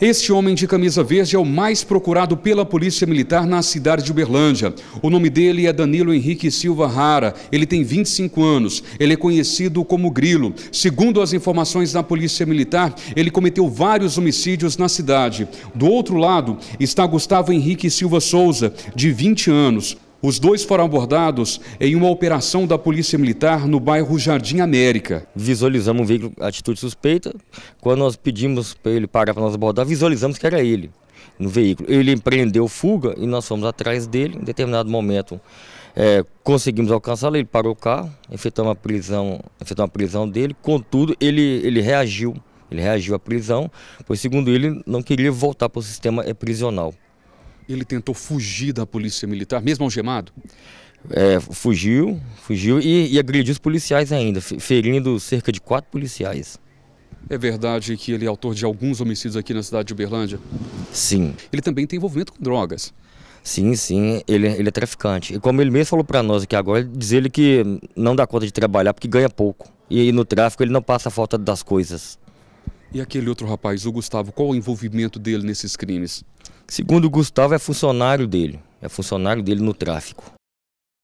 Este homem de camisa verde é o mais procurado pela Polícia Militar na cidade de Uberlândia. O nome dele é Danilo Henrique Silva Rara. Ele tem 25 anos. Ele é conhecido como Grilo. Segundo as informações da Polícia Militar, ele cometeu vários homicídios na cidade. Do outro lado está Gustavo Henrique Silva Souza, de 20 anos. Os dois foram abordados em uma operação da Polícia Militar no bairro Jardim América. Visualizamos um veículo atitude suspeita. Quando nós pedimos para ele parar para nós abordar, visualizamos que era ele no veículo. Ele empreendeu fuga e nós fomos atrás dele. Em determinado momento, é, conseguimos alcançá-lo, ele parou o carro, efetuamos a prisão, efetuamos a prisão dele. Contudo, ele, ele reagiu. Ele reagiu à prisão, pois, segundo ele, não queria voltar para o sistema é, prisional. Ele tentou fugir da polícia militar, mesmo algemado? É, fugiu, fugiu e, e agrediu os policiais ainda, ferindo cerca de quatro policiais. É verdade que ele é autor de alguns homicídios aqui na cidade de Uberlândia? Sim. Ele também tem envolvimento com drogas? Sim, sim, ele, ele é traficante. E como ele mesmo falou para nós aqui agora, diz ele que não dá conta de trabalhar porque ganha pouco. E, no tráfico ele não passa a falta das coisas. E aquele outro rapaz, o Gustavo, qual o envolvimento dele nesses crimes? Segundo o Gustavo, é funcionário dele. É funcionário dele no tráfico.